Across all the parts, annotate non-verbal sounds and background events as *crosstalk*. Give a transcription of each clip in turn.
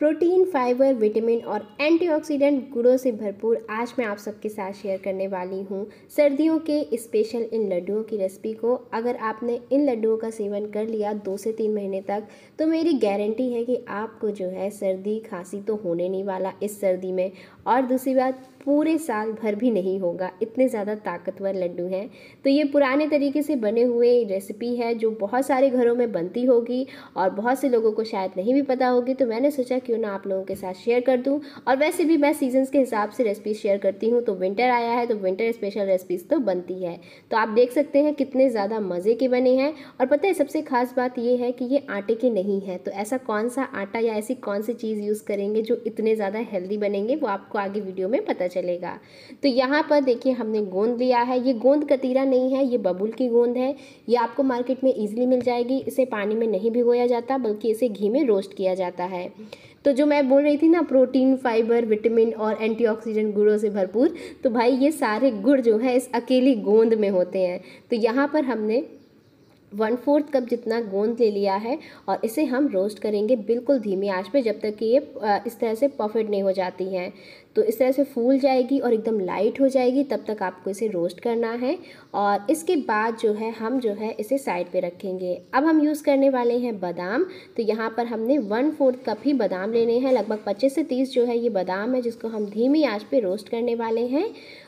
protein fibre vitamin और antioxidant गुड़ों से भरपूर आज मैं आप सबके साथ शेयर करने वाली हूँ सर्दियों के स्पेशल इन लड्डुओं की रेसिपी को अगर आपने इन लड्डुओं का सेवन कर लिया दो से तीन महीने तक तो मेरी गारंटी है कि आपको जो है सर्दी खांसी तो होने नहीं वाला इस सर्दी में और दूसरी बात पूरे साल भर भी नहीं होगा इतने ज़्यादा ताकतवर लड्डू हैं तो ये पुराने तरीके से बने हुए रेसिपी है जो बहुत सारे घरों में बनती होगी और बहुत से लोगों को शायद नहीं भी पता होगी तो मैंने सोचा कि क्यों ना आप लोगों के साथ शेयर कर दूँ और वैसे भी मैं सीजन्स के हिसाब से रेसिपी शेयर करती हूँ तो विंटर आया है तो विंटर स्पेशल रेसिपीज़ तो बनती है तो आप देख सकते हैं कितने ज़्यादा मज़े के बने हैं और पता है सबसे खास बात यह है कि ये आटे के नहीं हैं तो ऐसा कौन सा आटा या ऐसी कौन सी चीज़ यूज़ करेंगे जो इतने ज़्यादा हेल्दी बनेंगे वो आपको आगे वीडियो में पता चलेगा तो यहाँ पर देखिए हमने गोंद लिया है ये गोंद कतीरा नहीं है ये बबुल की गोंद है ये आपको मार्केट में ईजिली मिल जाएगी इसे पानी में नहीं भिगोया जाता बल्कि इसे घी में रोस्ट किया जाता है तो जो मैं बोल रही थी ना प्रोटीन फाइबर विटामिन और एंटीऑक्सीडेंट गुड़ों से भरपूर तो भाई ये सारे गुड़ जो है इस अकेली गोंद में होते हैं तो यहाँ पर हमने वन फोर्थ कप जितना गोंद ले लिया है और इसे हम रोस्ट करेंगे बिल्कुल धीमी आंच पे जब तक कि ये इस तरह से परफेक्ट नहीं हो जाती हैं तो इस तरह से फूल जाएगी और एकदम लाइट हो जाएगी तब तक आपको इसे रोस्ट करना है और इसके बाद जो है हम जो है इसे साइड पे रखेंगे अब हम यूज़ करने वाले हैं बादाम तो यहाँ पर हमने वन फोर्थ कप ही बादाम लेने हैं लगभग पच्चीस से तीस जो है ये बादाम है जिसको हम धीमी आँच पर रोस्ट करने वाले हैं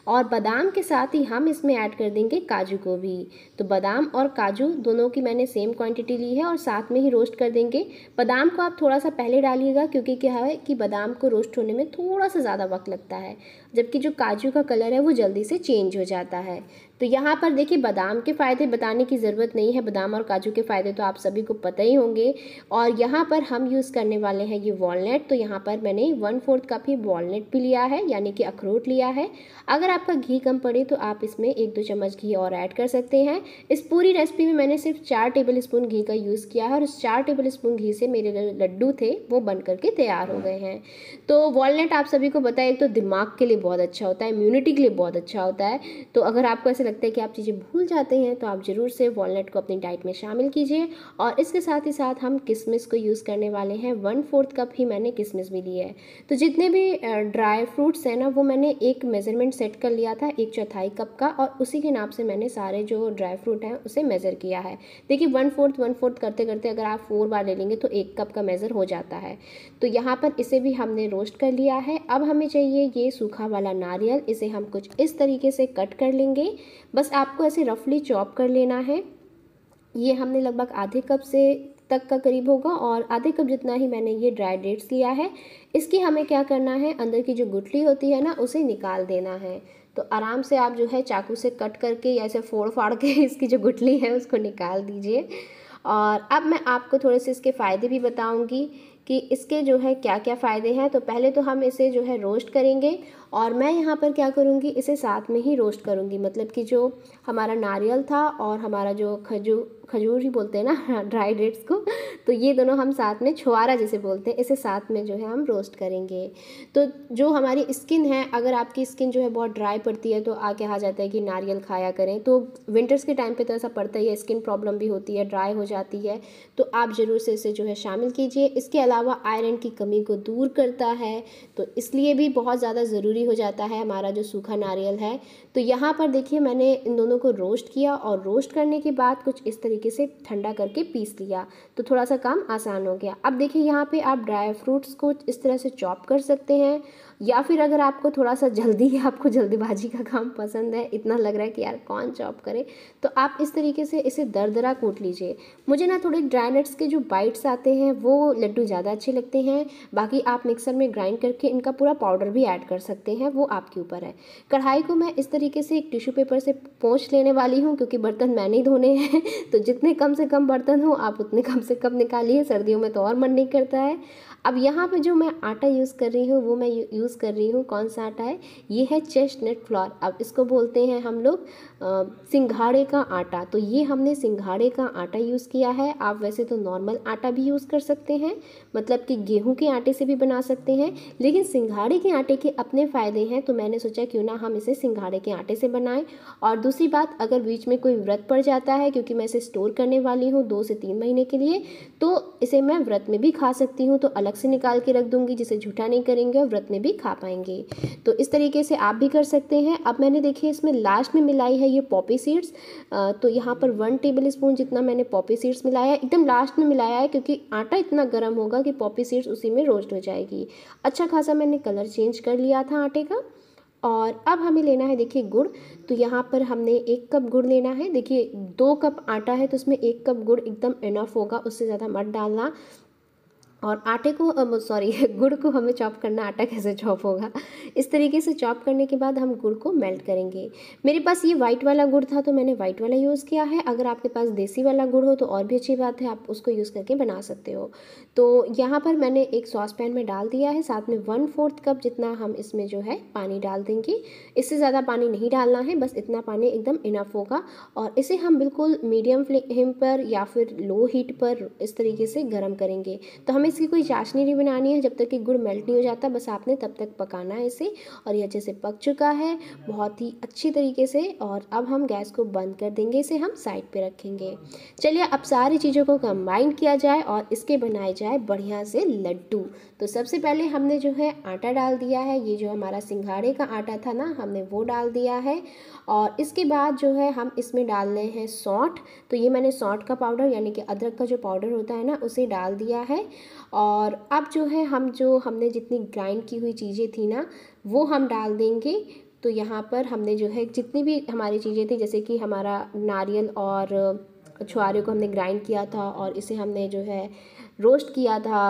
और बादाम के साथ ही हम इसमें ऐड कर देंगे काजू को भी तो बादाम और काजू दोनों की मैंने सेम क्वांटिटी ली है और साथ में ही रोस्ट कर देंगे बादाम को आप थोड़ा सा पहले डालिएगा क्योंकि क्या है कि बादाम को रोस्ट होने में थोड़ा सा ज़्यादा वक्त लगता है जबकि जो काजू का कलर है वो जल्दी से चेंज हो जाता है तो यहाँ पर देखिए बादाम के फ़ायदे बताने की ज़रूरत नहीं है बादाम और काजू के फ़ायदे तो आप सभी को पता ही होंगे और यहाँ पर हम यूज़ करने वाले हैं ये वॉलट तो यहाँ पर मैंने वन फोर्थ कप ही वॉलनट भी लिया है यानी कि अखरोट लिया है अगर आपका घी कम पड़े तो आप इसमें एक दो चम्मच घी और ऐड कर सकते हैं इस पूरी रेसिपी में मैंने सिर्फ चार टेबल स्पून घी का यूज़ किया है और उस चार टेबल स्पून घी से मेरे लड्डू थे वो बन करके तैयार हो गए हैं तो वॉलट आप सभी को बताए तो दिमाग के लिए बहुत अच्छा होता है इम्यूनिटी के लिए बहुत अच्छा होता है तो अगर आपको ऐसे लगता है कि आप चीज़ें भूल जाते हैं तो आप ज़रूर से वॉलेट को अपनी डाइट में शामिल कीजिए और इसके साथ ही साथ हम किसमिस को यूज़ करने वाले हैं वन फोर्थ कप ही मैंने किसमिस भी ली है तो जितने भी ड्राई फ्रूट्स हैं ना वो मैंने एक मेज़रमेंट सेट कर लिया था एक चौथाई कप का और उसी के नाप से मैंने सारे जो ड्राई फ्रूट हैं उसे मेज़र किया है देखिए वन फोर्थ वन फोर्थ करते करते अगर आप फोर बार ले लेंगे तो एक कप का मेज़र हो जाता है तो यहाँ पर इसे भी हमने रोस्ट कर लिया है अब हमें चाहिए ये सूखा वाला नारियल इसे हम कुछ इस तरीके से कट कर लेंगे बस आपको ऐसे रफली चॉप कर लेना है ये हमने लगभग आधे कप से तक का करीब होगा और आधे कप जितना ही मैंने ये ड्राई डेट्स लिया है इसकी हमें क्या करना है अंदर की जो गुठली होती है ना उसे निकाल देना है तो आराम से आप जो है चाकू से कट करके या ऐसे फोड़ फाड़ के *laughs* इसकी जो गुठली है उसको निकाल दीजिए और अब मैं आपको थोड़े से इसके फ़ायदे भी बताऊंगी कि इसके जो है क्या क्या फ़ायदे हैं तो पहले तो हम इसे जो है रोस्ट करेंगे और मैं यहाँ पर क्या करूँगी इसे साथ में ही रोस्ट करूँगी मतलब कि जो हमारा नारियल था और हमारा जो खजूर खजूर ही बोलते हैं ना ड्राई *laughs* डेट्स को तो ये दोनों हम साथ में छुआरा जैसे बोलते हैं इसे साथ में जो है हम रोस्ट करेंगे तो जो हमारी स्किन है अगर आपकी स्किन जो है बहुत ड्राई पड़ती है तो आके कहा जाता है कि नारियल खाया करें तो विंटर्स के टाइम पे तो ऐसा पड़ता ही है स्किन प्रॉब्लम भी होती है ड्राई हो जाती है तो आप ज़रूर से इसे जो है शामिल कीजिए इसके अलावा अलावा आयरन की कमी को दूर करता है तो इसलिए भी बहुत ज़्यादा ज़रूरी हो जाता है हमारा जो सूखा नारियल है तो यहाँ पर देखिए मैंने इन दोनों को रोस्ट किया और रोस्ट करने के बाद कुछ इस तरीके से ठंडा करके पीस लिया तो थोड़ा सा काम आसान हो गया अब देखिए यहाँ पर आप ड्राई फ्रूट्स को इस तरह से चॉप कर सकते हैं या फिर अगर आपको थोड़ा सा जल्दी है *laughs* आपको जल्दीबाजी का काम पसंद है इतना लग रहा है कि यार कौन चॉप करे तो आप इस तरीके से इसे दर दरा कूट लीजिए मुझे ना थोड़े ड्राई नट्स के जो बाइट्स आते हैं वो लड्डू ज़्यादा अच्छे लगते हैं बाकी आप मिक्सर में ग्राइंड करके इनका पूरा पाउडर भी ऐड कर सकते हैं वो आपके ऊपर है कढ़ाई को मैं इस तरीके से एक टिश्यू पेपर से पोंछ लेने वाली हूँ क्योंकि बर्तन मैंने ही धोने हैं *laughs* तो जितने कम से कम बर्तन हो आप उतने कम से कम निकालिए सर्दियों में तो और मन नहीं करता है अब यहाँ पर जो मैं आटा यूज़ कर रही हूँ वो मैं यूज़ यूज़ कर रही हूँ कौन सा आटा है ये है चेस्टनट फ्लॉर अब इसको बोलते हैं हम लोग सिंघाड़े का आटा तो ये हमने सिंघाड़े का आटा यूज़ किया है आप वैसे तो नॉर्मल आटा भी यूज़ कर सकते हैं मतलब कि गेहूँ के आटे से भी बना सकते हैं लेकिन सिंघाड़े के आटे के अपने फ़ायदे हैं तो मैंने सोचा क्यों ना हम इसे सिंघाड़े के आटे से बनाएँ और दूसरी बात अगर बीच में कोई व्रत पड़ जाता है क्योंकि मैं इसे स्टोर करने वाली हूँ दो से तीन महीने के लिए तो इसे मैं व्रत में भी खा सकती हूँ तो अलग से निकाल के रख दूँगी जिसे झूठा नहीं करेंगे और व्रत में भी खा पाएंगे तो इस तरीके से आप भी कर सकते हैं अब मैंने देखिए इसमें लास्ट में मिलाई है ये पॉपी सीड्स तो यहाँ पर वन टेबल स्पून जितना मैंने पॉपी सीड्स मिलाया है एकदम लास्ट में मिलाया है क्योंकि आटा इतना गर्म होगा कि पॉपी सीड्स उसी में रोस्ट हो जाएगी अच्छा खासा मैंने कलर चेंज कर लिया था आटे का और अब हमें लेना है देखिए गुड़ तो यहाँ पर हमने एक कप गुड़ लेना है देखिए दो कप आटा है तो उसमें एक कप गुड़ एकदम इनफ होगा उससे ज़्यादा मत डालना और आटे को सॉरी *laughs* गुड़ को हमें चॉप करना आटा कैसे चॉप होगा इस तरीके से चॉप करने के बाद हम गुड़ को मेल्ट करेंगे मेरे पास ये वाइट वाला गुड़ था तो मैंने वाइट वाला यूज़ किया है अगर आपके पास देसी वाला गुड़ हो तो और भी अच्छी बात है आप उसको यूज़ करके बना सकते हो तो यहाँ पर मैंने एक सॉस पैन में डाल दिया है साथ में वन फोर्थ कप जितना हम इसमें जो है पानी डाल देंगे इससे ज़्यादा पानी नहीं डालना है बस इतना पानी एकदम इनफ होगा और इसे हम बिल्कुल मीडियम फ्लेम पर या फिर लो हीट पर इस तरीके से गर्म करेंगे तो हमें इसकी कोई चाशनी नहीं बनानी है जब तक कि गुड़ मेल्ट नहीं हो जाता बस आपने तब तक पकाना है इसे और ये अच्छे से पक चुका है बहुत ही अच्छी तरीके से और अब हम गैस को बंद कर देंगे इसे हम साइड पे रखेंगे चलिए अब सारी चीज़ों को कंबाइन किया जाए और इसके बनाए जाए बढ़िया से लड्डू तो सबसे पहले हमने जो है आटा डाल दिया है ये जो हमारा सिंघाड़े का आटा था ना हमने वो डाल दिया है और इसके बाद जो है हम इसमें डाल रहे हैं सौंठ तो ये मैंने सौंठ का पाउडर यानी कि अदरक का जो पाउडर होता है ना उसे डाल दिया है और अब जो है हम जो हमने जितनी ग्राइंड की हुई चीज़ें थी ना वो हम डाल देंगे तो यहाँ पर हमने जो है जितनी भी हमारी चीज़ें थी जैसे कि हमारा नारियल और छुआरे को हमने ग्राइंड किया था और इसे हमने जो है रोस्ट किया था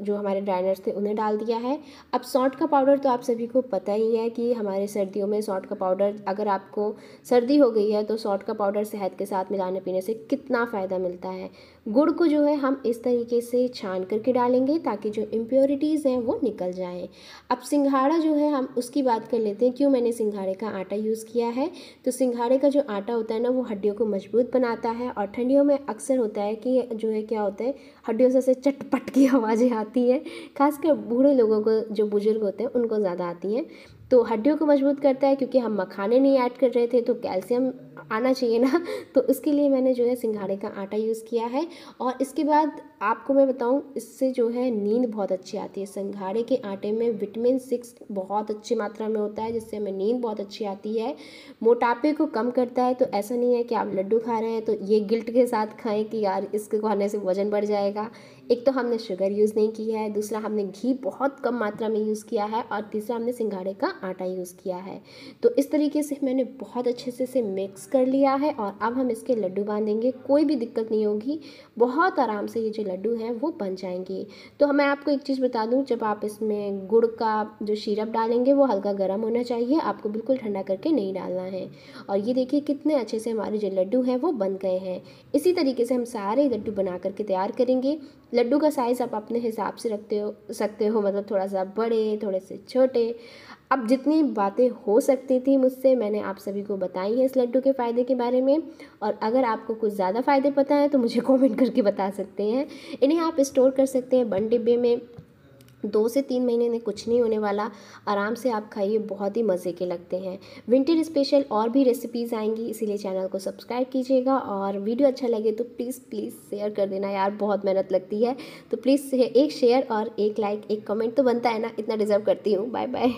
जो हमारे ड्राइनर्स थे उन्हें डाल दिया है अब सौंठ का पाउडर तो आप सभी को पता ही है कि हमारे सर्दियों में सौंठ का पाउडर अगर आपको सर्दी हो गई है तो सौंठ का पाउडर सेहत के साथ मिलाने पीने से कितना फ़ायदा मिलता है गुड़ को जो है हम इस तरीके से छान करके डालेंगे ताकि जो इम्प्योरिटीज़ हैं वो निकल जाएँ अब सिंघाड़ा जो है हम उसकी बात कर लेते हैं क्यों मैंने सिंघाड़े का आटा यूज़ किया है तो सिंघाड़े का जो आटा होता है ना वो हड्डियों को मजबूत बनाता है और ठंडियों में अक्सर होता है कि जो है क्या होता है हड्डियों से चटपट की आवाज़ें आती है खासकर बूढ़े लोगों को जो बुज़ुर्ग होते हैं उनको ज़्यादा आती है तो हड्डियों को मजबूत करता है क्योंकि हम मखाने नहीं ऐड कर रहे थे तो कैल्शियम आना चाहिए ना तो उसके लिए मैंने जो है सिंघाड़े का आटा यूज़ किया है और इसके बाद आपको मैं बताऊँ इससे जो है नींद बहुत अच्छी आती है सिंघाड़े के आटे में विटामिन सिक्स बहुत अच्छी मात्रा में होता है जिससे हमें नींद बहुत अच्छी आती है मोटापे को कम करता है तो ऐसा नहीं है कि आप लड्डू खा रहे हैं तो ये गिल्ट के साथ खाएं कि यार इसके खाने से वज़न बढ़ जाएगा एक तो हमने शुगर यूज़ नहीं की है दूसरा हमने घी बहुत कम मात्रा में यूज़ किया है और तीसरा हमने सिंघाड़े का आटा यूज़ किया है तो इस तरीके से मैंने बहुत अच्छे से इसे मिक्स कर लिया है और अब हम इसके लड्डू बांधेंगे कोई भी दिक्कत नहीं होगी बहुत आराम से ये जो लड्डू हैं वो बन जाएंगे तो मैं आपको एक चीज़ बता दूँ जब आप इसमें गुड़ का जो शीरप डालेंगे वो हल्का गर्म होना चाहिए आपको बिल्कुल ठंडा करके नहीं डालना है और ये देखिए कितने अच्छे से हमारे जो लड्डू हैं वो बन गए हैं इसी तरीके से हम सारे लड्डू बना करके तैयार करेंगे लड्डू का साइज़ आप अपने हिसाब से रखते हो सकते हो मतलब थोड़ा सा बड़े थोड़े से छोटे अब जितनी बातें हो सकती थी मुझसे मैंने आप सभी को बताई है इस लड्डू के फ़ायदे के बारे में और अगर आपको कुछ ज़्यादा फ़ायदे पता है तो मुझे कमेंट *laughs* करके बता सकते हैं इन्हें आप स्टोर कर सकते हैं बन डिब्बे में दो से तीन महीने में कुछ नहीं होने वाला आराम से आप खाइए बहुत ही मज़े के लगते हैं विंटर स्पेशल और भी रेसिपीज़ आएंगी इसीलिए चैनल को सब्सक्राइब कीजिएगा और वीडियो अच्छा लगे तो प्लीज़ प्लीज़ शेयर कर देना यार बहुत मेहनत लगती है तो प्लीज़ एक शेयर और एक लाइक एक कमेंट तो बनता है ना इतना डिज़र्व करती हूँ बाय बाय